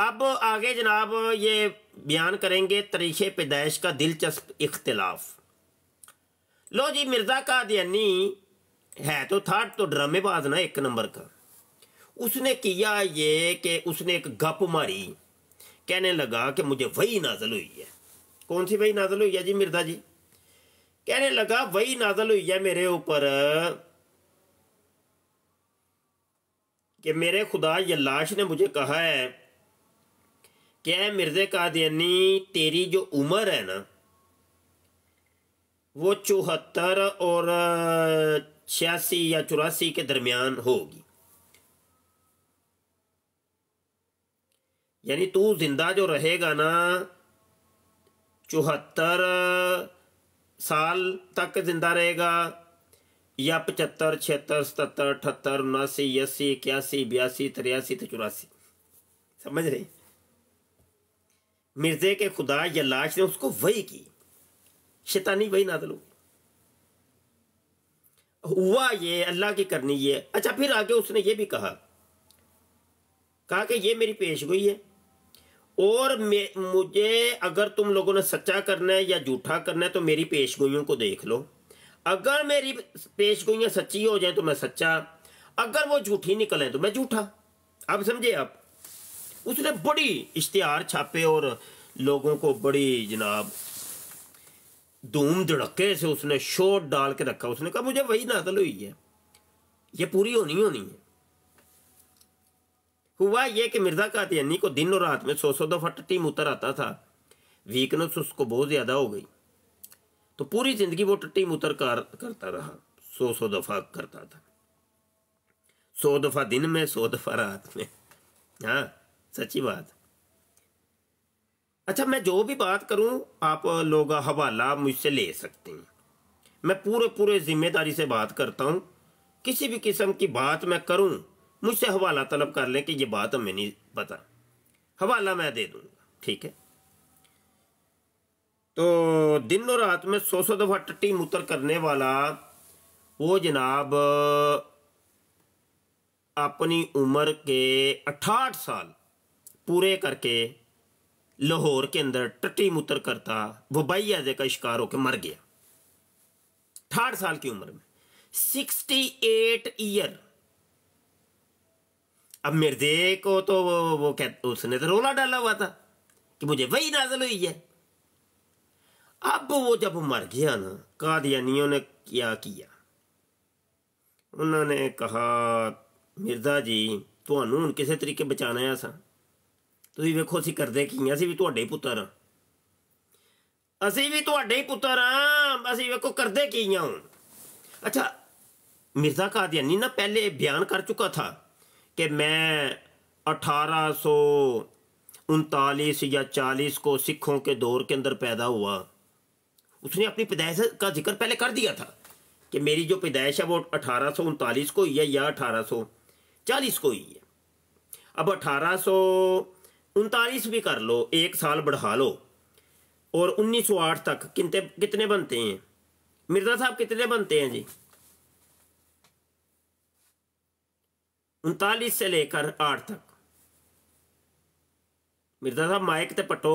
अब आगे जनाब ये बयान करेंगे तरीक़ पैदाइश का दिलचस्प इख्तलाफ लो जी मिर्ज़ा कादयानी है तो था तो ड्रामेबाज ना एक नंबर का उसने किया ये कि उसने एक गप मारी कहने लगा कि मुझे वही नाजल हुई है कौन सी वही नाजल हुई है जी मिर्जा जी कहने लगा वही नाजल हुई है मेरे ऊपर कि मेरे खुदा लाश ने मुझे कहा है क्या मिर्जे कादियानी तेरी जो उम्र है ना वो चौहत्तर और छियासी या चौरासी के दरमियान होगी यानी तू जिंदा जो रहेगा ना चौहत्तर साल तक जिंदा रहेगा या पचहत्तर छिहत्तर सतहत्तर अठहत्तर उनासी अस्सी इक्यासी बयासी तिरयासी तो चौरासी समझ रहे मिर्जे के खुदा या लाश ने उसको वही की शैतानी वही ना दलू हुआ ये अल्लाह की करनी ये अच्छा फिर आगे उसने ये भी कहा कहा कि ये मेरी पेश गोई है और मुझे अगर तुम लोगों ने सच्चा करना है या झूठा करना है तो मेरी पेश गोइयों को देख लो अगर मेरी पेश सच्ची हो जाए तो मैं सच्चा अगर वो झूठी निकलें तो मैं झूठा अब समझे आप उसने बड़ी इश्तहार छापे और लोगों को बड़ी जनाब धूम धड़के से उसने शोर डाल के रखा उसने कहा मुझे वही नादल हुई है ये पूरी होनी होनी है हुआ यह कि मिर्जा कातियानी को दिन और रात में सौ सौ दफा टीम उतर आता था वीकनेस उसको बहुत ज़्यादा हो गई तो पूरी ज़िंदगी वो टट्टी मुतर कर, करता रहा सौ सौ दफ़ा करता था सौ दफ़ा दिन में सौ दफ़ा रात में हाँ सच्ची बात अच्छा मैं जो भी बात करूं आप लोग हवाला मुझसे ले सकते हैं मैं पूरे पूरे ज़िम्मेदारी से बात करता हूं किसी भी किस्म की बात मैं करूं मुझसे हवाला तलब कर लें कि ये बात हमें नहीं पता हवाला मैं दे दूंगा ठीक है तो दिन और रात में सौ सौ दफ़ा टट्टी मुतर करने वाला वो जनाब अपनी उम्र के अठाठ साल पूरे करके लाहौर के अंदर टट्टी मुतर करता वबाई अजय का शिकार होकर मर गया अठाठ साल की उम्र में सिक्सटी एट ईयर अब मिर्जे को तो वो, वो कह उसने तो रोला डाला हुआ था कि मुझे वही नाजल हुई है अब वो जब मर गया ना कादियानियों ने क्या किया उन्होंने कहा मिर्जा जी तो किसी तरीके बचाना है सा ਤੁਸੀਂ ਵੇਖੋ ਅਸੀਂ करते कि ਆ ਅਸੀਂ ਵੀ ਤੁਹਾਡੇ ਹੀ ਪੁੱਤਰ ਆ ਅਸੀਂ ਵੀ ਤੁਹਾਡੇ ਹੀ ਪੁੱਤਰ ਆ ਅਸੀਂ ਵੇਖੋ ਕਰਦੇ ਕੀ मिर्ज़ा कादियानी ना पहले बयान कर चुका था कि मैं अठारह सौ उनतालीस या चालीस को सिखों के दौर के अंदर पैदा हुआ उसने अपनी पैदाइश का जिक्र पहले कर दिया था कि मेरी जो पैदाइश है वो अठारह सौ उनतालीस को ही है या अठारह सौ चालीस को ही है अब अठारह सौ उनतालीस भी कर लो एक साल बढ़ा लो और 1908 तक कितने कितने बनते हैं मिर्जा साहब कितने बनते हैं जी उनतालीस से लेकर आठ तक मिर्जा साहब माइक तो पटो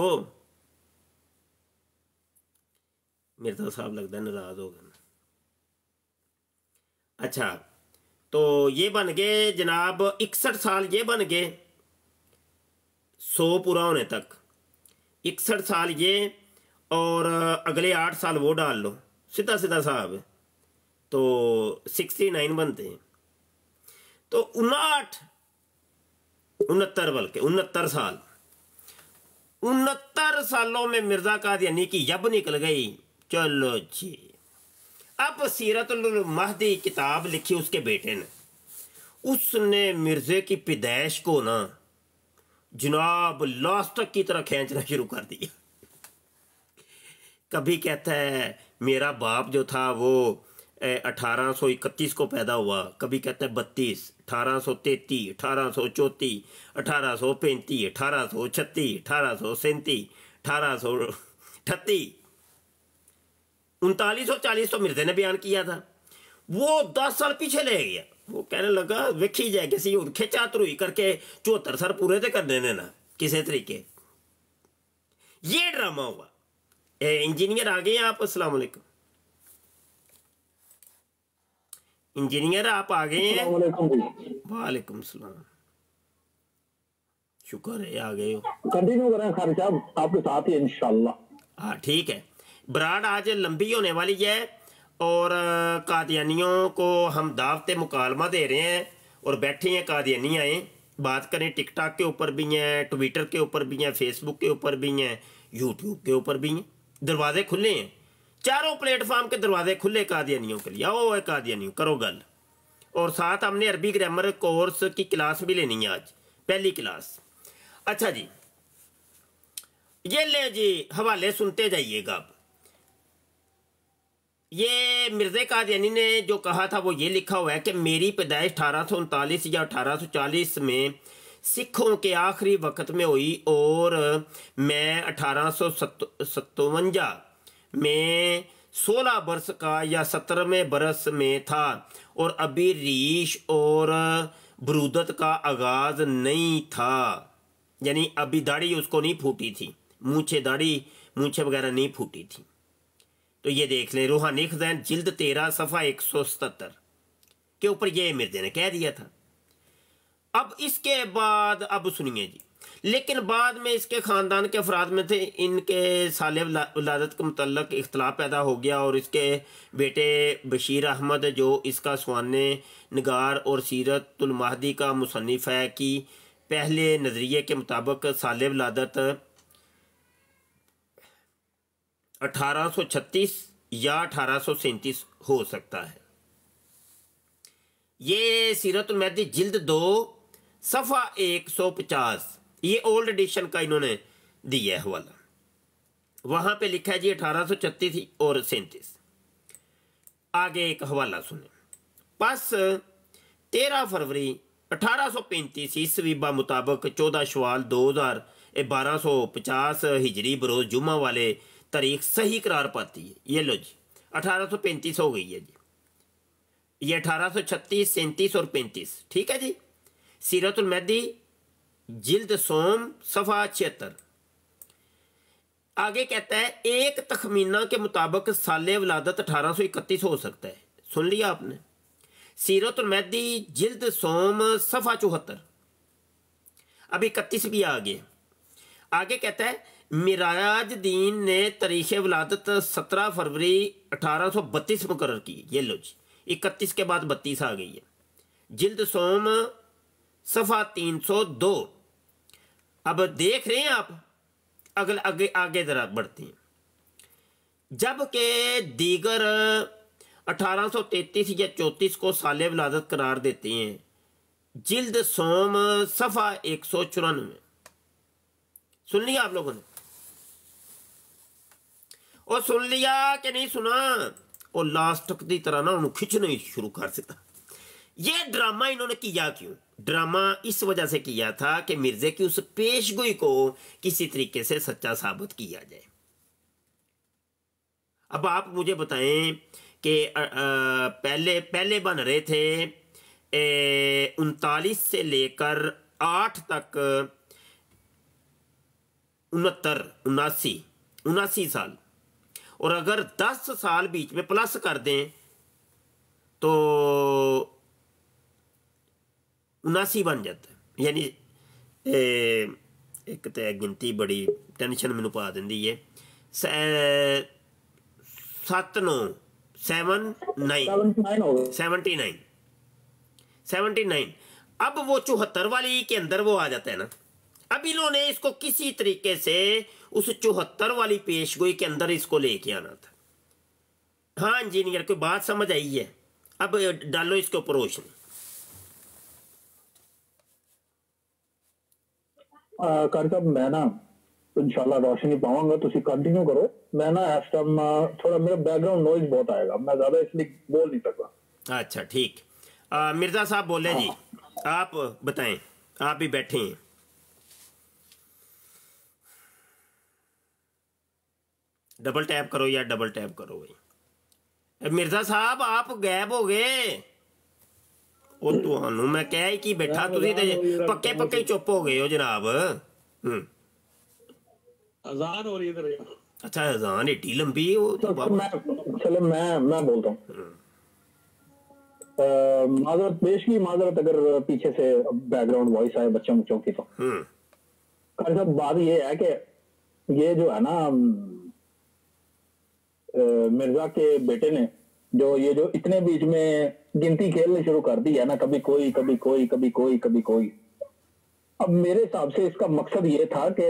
मिर्जा साहब लगता है नाराज हो गए अच्छा तो ये बन गए जनाब इकसठ साल ये बन गए सौ पूरा होने तक इकसठ साल ये और अगले आठ साल वो डाल लो सीधा सीधा साहब तो सिक्सटी नाइन बनते हैं तो उनाठ उनहत्तर बल्कि उनहत्तर साल उनहत्तर सालों में मिर्जा कादयानी की यब निकल गई चलो जी अब सीरतुल महदी किताब लिखी उसके बेटे ने उसने मिर्जे की पैदाइश को ना जनाब लास्ट तक की तरह खींचना शुरू कर दिया कभी कहता है मेरा बाप जो था वो अठारह सौ इकतीस को पैदा हुआ कभी कहता है बत्तीस अठारह सौ तैतीस अठारह सौ चौंतीस अठारह सौ पैंतीस अठारह सौ छत्तीस अठारह सौ सैंतीस अठारह सौ अठत्तीस उनतालीस सौ चालीस तो मिर्जे ने बयान किया था वो दस साल पीछे ले गया वो कहने लगा वेखी जाए किसी हूँ खिचा धरुई करके चौहत्तर सर पूरे तो करने ने ना किसी तरीके ये ड्रामा हुआ ए, इंजीनियर आ गए आप असलाम वालेकुम इंजीनियर आप आ गए हैं वालेकुम सलाम शुक्र है आ गए हो कंटिन्यू करें सर साहब आपके साथ ही इंशाल्लाह हाँ ठीक है ब्राड आज लंबी होने वाली है और कादियानियों को हम दावत मुकालमा दे रहे हैं और बैठे हैं कादियानी आए बात करें टिकटॉक के ऊपर भी हैं ट्विटर के ऊपर भी हैं फेसबुक के ऊपर भी हैं यूट्यूब के ऊपर भी हैं दरवाजे खुले हैं चारों प्लेटफार्म के दरवाजे खुले कादियानियों के लिए आओ कादियानियों करो गल और साथ हमने अरबी ग्रामर कोर्स की क्लास भी लेनी है आज पहली क्लास अच्छा जी ये ले जी हवाले सुनते जाइएगा आप ये मिर्ज़े कादयानी ने जो कहा था वो ये लिखा हुआ है कि मेरी पैदाइश अठारह या अठारह में सिखों के आखिरी वक्त में हुई और मैं अठारह सत्त, में सोलह बरस का या सत्रहवें बरस में था और अभी रीश और बरूदत का आगाज़ नहीं था यानी अभी दाढ़ी उसको नहीं फूटी थी मूछे दाढ़ी मूछे वगैरह नहीं फूटी थी तो ये देख ले रूहानी खजैन जिल्द तेरह सफ़ा एक सौ सतर के ऊपर ये मिर्जे ने कह दिया था अब इसके बाद अब सुनिए जी लेकिन बाद में इसके ख़ानदान के अफराद में थे इनके साल वलादत के मतलब इख्तलाफ पैदा हो गया और इसके बेटे बशीर अहमद जो इसका सुवान नगार और सीरतुलमाहदी का मुसनफ़ है कि पहले नज़रिए के मुताबिक साल वलादत 1836 या अठारह हो सकता है ये सीरत मैदी जिल्द दो सफ़ा 150 ये ओल्ड एडिशन का इन्होंने दिया है हवाला वहां पे लिखा है जी 1836 और सैंतीस आगे एक हवाला सुने बस तेरह फरवरी 1835 ईस्वी बा मुताबक चौदह शवाल हजार बारह सौ पचास हिजरी बरोज जुमा वाले तारीख सही करार पाती है ये लो जी अठारह हो गई है जी ये अठारह सौ छत्तीस सैंतीस और पैंतीस ठीक है जी सीरतुल सीरतुलमहदी जिल्द सोम सफ़ा छिहत्तर आगे कहता है एक तखमीना के मुताबिक साल वलादत अठारह सौ इकतीस हो सकता है सुन लिया आपने मैदी जिल्द सोम सफ़ा चौहत्तर अब इकतीस भी आ गए आगे कहता है मिराज दीन ने तारीख वलादत सत्रह फरवरी अठारह सौ बत्तीस मुकर की ये लो जी इकतीस के बाद बत्तीस आ गई है जिल्द सोम सफ़ा तीन सौ दो अब देख रहे हैं आप अगल आगे आगे ज़रा बढ़ते हैं जबकि दीगर 1833 या 34 को साल वलादत करार देते हैं जिल्द सोम सफ़ा एक सौ चौरानवे सुन लिया आप लोगों ने सुन लिया ਲਿਆ नहीं सुना ਸੁਣਾ लास्ट ਲਾਸਟਕ ਦੀ ਤਰ੍ਹਾਂ ਨਾ ਉਹਨੂੰ ਖਿੱਚਣਾ शुरू कर ਦਿੱਤਾ ये ड्रामा इन्होंने किया क्यों ड्रामा इस वजह से किया था कि मिर्जे की उस पेश गोई को किसी तरीके से सच्चा साबित किया जाए अब आप मुझे बताएं कि पहले पहले बन रहे थे उनतालीस से लेकर आठ तक उनहत्तर उनासी उनासी साल और अगर दस साल बीच में प्लस कर दें तो उनासी बन जाता है यानी एक तो गिनती बड़ी टेंशन मैं पा दें सत सत्त नौ seven nine seventy nine seventy nine अब वो चौहत्तर वाली के अंदर वो आ जाता है ना अब इन्होंने इसको किसी तरीके से उस चौहत्तर वाली पेशगोई के अंदर इसको लेके आना था हाँ इंजीनियर कोई बात समझ आई है अब डालो इसके ऊपर रोशनी ਕਾਰ ਸਾਹਿਬ ਮੈਂ ਨਾ ਇਨਸ਼ਾਅੱਲਾ ਰੋਸ਼ਨੀ ਪਾਵਾਂਗਾ ਤੁਸੀਂ ਕੰਟੀਨਿਊ ਕਰੋ ਮੈਂ ਨਾ ਇਸ ਟਾਈਮ ਥੋੜਾ ਮੇਰਾ ਬੈਕਗ੍ਰਾਉਂਡ ਨੋਇਜ਼ ਬਹੁਤ ਆਏਗਾ ਮੈਂ ਜ਼ਿਆਦਾ ਇਸ ਲਈ ਬੋਲ ਨਹੀਂ अच्छा ठीक मिर्जा साहब बोले हाँ। जी आप बताएं आप भी बैठे हैं डबल टैप करो या डबल टैप करो भाई मिर्जा साहब आप गैब हो गए अच्छा अजान एटी लंबी वो तो चलो मैं मैं बोलता हूँ हम्म। माजरत पेश की माजरत अगर पीछे से बैकग्राउंड वॉइस आए बच्चों तो हम्म। बात ये है कि ये जो है ना मिर्जा के बेटे ने जो ये जो इतने बीच में गिनती खेलने शुरू कर दी है ना कभी कोई कभी कोई कभी कोई कभी कोई अब मेरे हिसाब से इसका मकसद ये था कि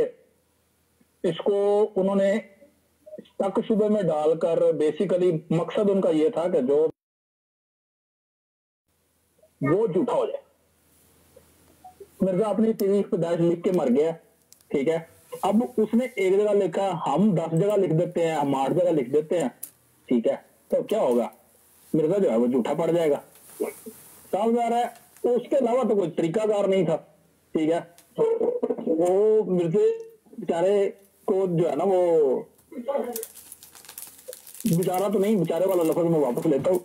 इसको उन्होंने तक सुबह में डालकर बेसिकली मकसद उनका ये था कि जो वो झूठा हो जाए मिर्जा अपनी तीन पैदाइश लिख के मर गया ठीक है अब उसने एक जगह लिखा हम दस जगह लिख देते हैं हम आठ जगह लिख देते हैं ठीक है तो क्या होगा मिर्जा जो है वो जूठा पड़ जाएगा समझ जा रहा है उसके अलावा तो कोई तरीकाकार नहीं था ठीक है वो मिर्जे बेचारे को जो है ना वो बेचारा तो नहीं बेचारे वाला लफज मैं वापस लेता हूँ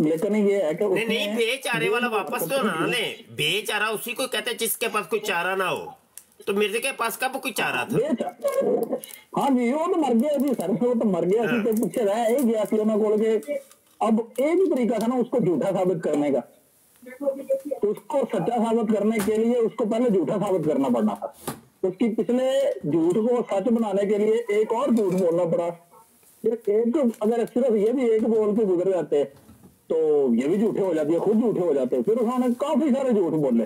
लेकिन ये है कि नहीं, नहीं बेचारे वाला वापस तो ना ले बेचारा उसी को कहते हैं जिसके पास कोई चारा ना हो तो मिर्जे के पास कब कोई चारा था तो- हाँ जी वो तो मर गया जी सर वो तो मर गया सी हाँ। तो पीछे रहा ही गया सी उन्होंने कोल के अब एक ही तरीका था ना उसको झूठा साबित करने का तो उसको सच्चा साबित करने के लिए उसको पहले झूठा साबित करना पड़ना था उसकी पिछले झूठ को सच बनाने के लिए एक और झूठ बोलना पड़ा एक अगर सिर्फ ये भी एक बोल के गुजर जाते तो ये भी झूठे हो जाते खुद झूठे हो जाते फिर उन्होंने काफी सारे झूठ बोले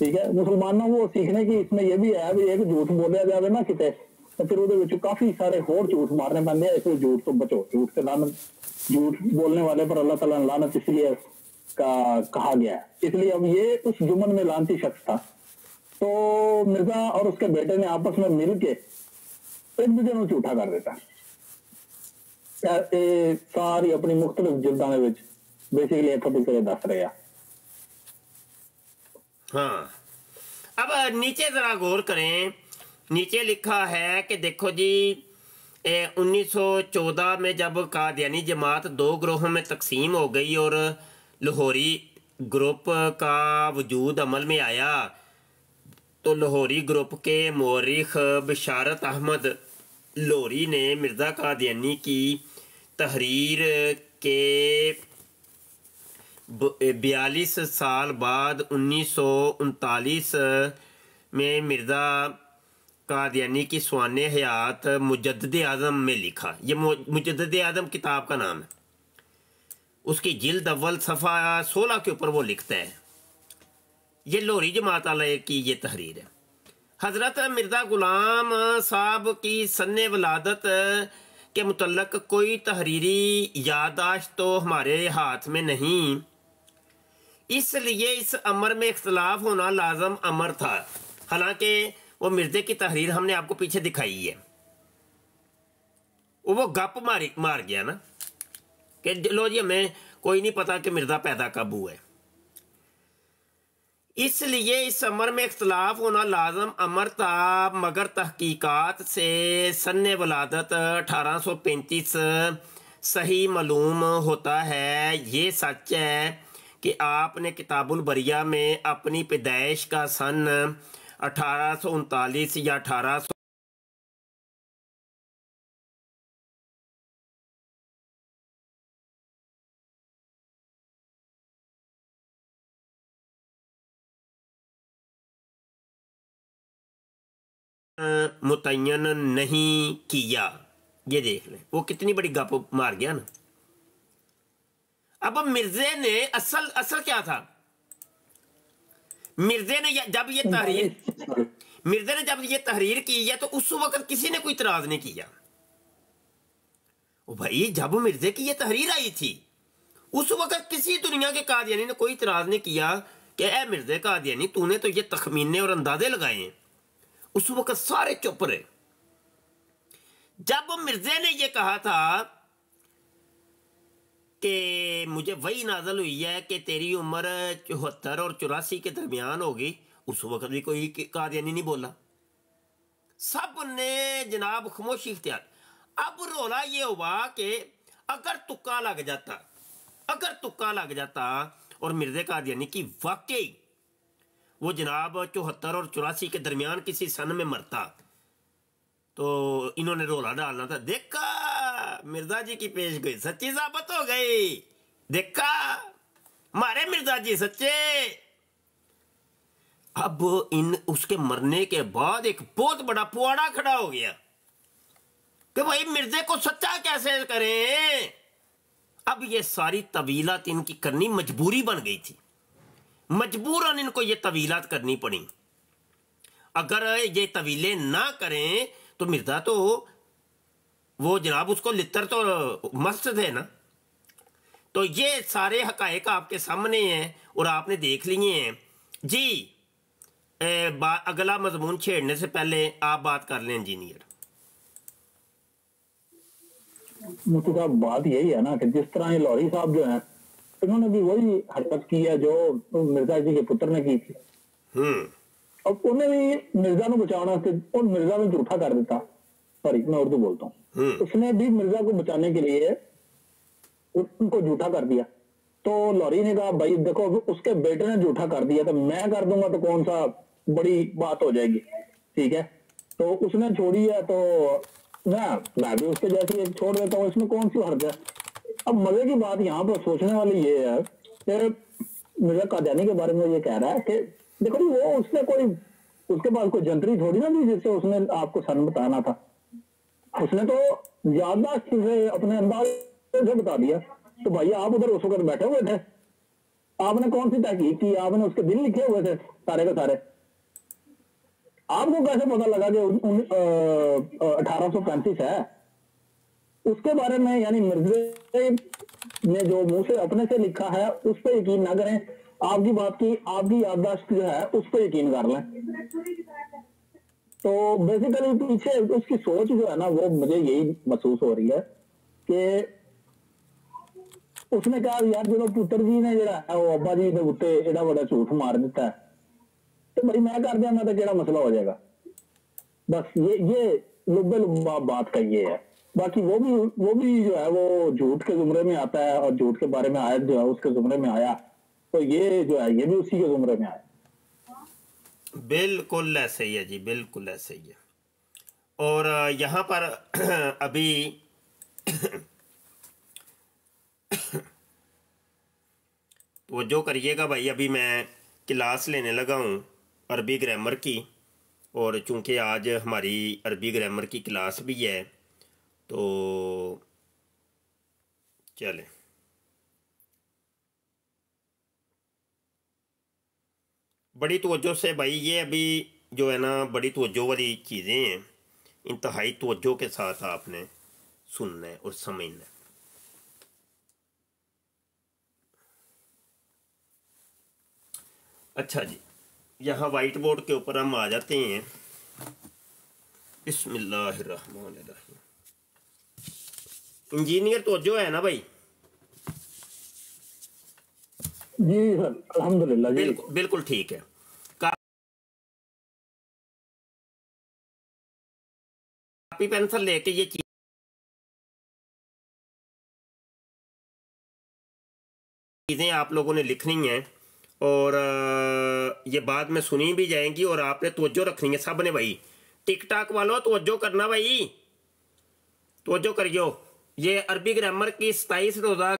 ठीक है मुसलमान वो सीखने की इसमें यह भी है भी एक झूठ बोलिया जाए ना ਕਿਤੇ तो फिर ਫਿਰ ਉਹਦੇ ਵਿੱਚ ਕਾਫੀ ਸਾਰੇ ਹੋਰ ਝੂਠ ਮਾਰਨੇ ਪੈਂਦੇ ਆ ਇਸ ਲਈ ਝੂਠ झूठ बोलने वाले पर अल्लाह तला लानत इसलिए का कहा गया है इसलिए अब ये उस जुम्मन में लानती शख्स था तो मिर्जा और उसके बेटे ने आपस में मिल के एक दूजे को झूठा कर देता सारी अपनी मुख्तलिफ जिदा बेसिकली एक दस रहे हैं हाँ अब नीचे ज़रा गौर करें नीचे लिखा है कि देखो जी ए, 1914 में जब कादयानी जमात दो ग्रोहों में तकसीम हो गई और लाहौरी ग्रुप का वजूद अमल में आया तो लाहौरी ग्रुप के मौरख बशारत अहमद लोरी ने मिर्ज़ा कादयानी की तहरीर के बयालीस साल बाद उन्नीस में मिर्ज़ा कादयानी की सुवान हयात मुजद आज़म में लिखा ये मुजद आज़म किताब का नाम है उसकी जिल्द अव्वल सफ़ा सोलह के ऊपर वो लिखता है ये लोहरी जमात की ये तहरीर है हज़रत मिर्ज़ा ग़ुलाम साहब की सन वलादत के मतलब कोई तहरीरी यादाश्त तो हमारे हाथ में नहीं इसलिए इस अमर में इख्तलाफ होना लाजम अमर था हालांकि वो मिर्जे की तहरीर हमने आपको पीछे दिखाई है वो गप मारी मार गया ना कि लो जी हमें कोई नहीं पता कि मिर्जा पैदा कब हुआ है इसलिए इस अमर में इख्तलाफ होना लाजम अमर था मगर तहकीकत से सन वलादत 1835 सही मालूम होता है ये सच है कि आपने किताबुल बरिया में अपनी पैदाइश का सन अठारह या अठारह मुतन नहीं किया ये देख लें वो कितनी बड़ी गप मार गया ना अब मिर्जे ने असल असल क्या था मिर्जे ने जब ये तहरीर मिर्जे ने जब ये तहरीर की है तो उस वक्त किसी ने कोई इतराज नहीं किया भाई जब मिर्जे की ये तहरीर आई थी उस वक्त किसी दुनिया के कादियानी ने कोई इतराज नहीं किया कि ए मिर्जे कादियानी तूने तो ये तखमीने और अंदाजे लगाए उस वक्त सारे चुप रहे जब मिर्जे ने यह कहा था कि मुझे वही नाजल हुई है कि तेरी उम्र चौहत्तर और चौरासी के दरमियान होगी उस वक्त भी कोई कादयानी नहीं बोला सब ने जनाब खामोशी इख्तियार अब रोला ये हुआ कि अगर तुक्का लग जाता अगर तुक्का लग जाता और मिर्जे कादयानी की वाकई वो जनाब चौहत्तर और चौरासी के दरमियान किसी सन में मरता तो इन्होंने रोला डालना था देखा मिर्जा जी की पेश गई सच्ची साबत हो गई देखा मारे मिर्जा जी सच्चे अब इन उसके मरने के बाद एक बहुत बड़ा पुआड़ा खड़ा हो गया कि भाई मिर्जे को सच्चा कैसे करें अब ये सारी तवीलात इनकी करनी मजबूरी बन गई थी मजबूरन इनको ये तवीलात करनी पड़ी अगर ये तवीले ना करें तो मिर्जा तो वो जनाब उसको लितर तो मस्त थे ना तो ये सारे हक आपके सामने हैं और आपने देख लिए हैं जी ए, अगला मजमून छेड़ने से पहले आप बात कर लें इंजीनियर साहब तो बात यही है ना कि जिस तरह ये लॉरी साहब जो हैं इन्होंने भी वही हरकत की है जो मिर्जा जी के पुत्र ने की थी हम्म। और उन्हें भी मिर्जा बचाने बचाना और मिर्जा ने जूठा कर देता सॉरी मैं उर्दू बोलता हूँ हम्म। उसने भी मिर्जा को बचाने के लिए उनको झूठा कर दिया तो लॉरी ने कहा भाई देखो उसके बेटे ने जूठा कर दिया तो मैं कर दूंगा तो कौन सा बड़ी बात हो जाएगी ठीक है तो उसने छोड़ी है तो ना मैं भी उसके जैसे एक छोड़ देता हूँ इसमें कौन सी हर्ज है अब मजे की बात यहाँ पर सोचने वाली ये है कि मिर्जा कादयानी के बारे में ये कह रहा है कि जी वो उसने कोई उसके पास कोई जंतरी थोड़ी ना थी जिससे उसने आपको सन बताना था उसने तो याददाश्त से अपने अंदाज से बता दिया तो भाई आप उधर उस वक्त बैठे हुए थे आपने कौन सी तहकीक की आपने उसके दिन लिखे हुए थे सारे के सारे आपको कैसे पता लगा कि अठारह सौ है उसके बारे में यानी मिर्जे ने जो मुंह से अपने से लिखा है उस पर यकीन ना करें आपकी बात की आपकी याददाश्त जो है उस पर यकीन कर लें तो बेसिकली पीछे उसकी सोच जो है ना वो मुझे यही महसूस हो रही है कि उसने कहा यार जो पुत्र जी ने जरा वो अब्बा जी के उत्ते एडा बड़ा झूठ मार दिता है तो भाई मैं कर मैं तो जरा मसला हो जाएगा बस ये ये लुबे लुबा बात का ये है बाकी वो भी वो भी जो है वो झूठ के जुमरे में आता है और झूठ के बारे में आया जो है उसके जुमरे में आया तो ये जो है ये भी उसी के जुमरे में आए बिल्कुल ऐसे ही है जी बिल्कुल ऐसे ही है और यहाँ पर अभी वो जो करिएगा भाई अभी मैं क्लास लेने लगा हूँ अरबी ग्रामर की और चूँकि आज हमारी अरबी ग्रामर की क्लास भी है तो चलें बड़ी तोज्जो से भाई ये अभी जो है ना बड़ी तोज्जो वाली चीज़ें हैं इंतहाई तोज्जो के साथ आपने सुनना है और समझना है अच्छा जी यहाँ वाइट बोर्ड के ऊपर हम आ जाते हैं बिस्मिल्लाहिर्रहमानिर्रहीम इंजीनियर तो जो है ना भाई जी सर अलहमदुल्ला बिल्कुल बिल्कुल ठीक है कापी पेंसिल लेके ये चीज चीज़ें आप लोगों ने लिखनी हैं और ये बाद में सुनी भी जाएंगी और आपने तोज्जो रखनी है सब ने भाई टिकटॉक वालों तोज्जो करना भाई तोज्जो करियो ये अरबी ग्रामर की सताईस रोज़ा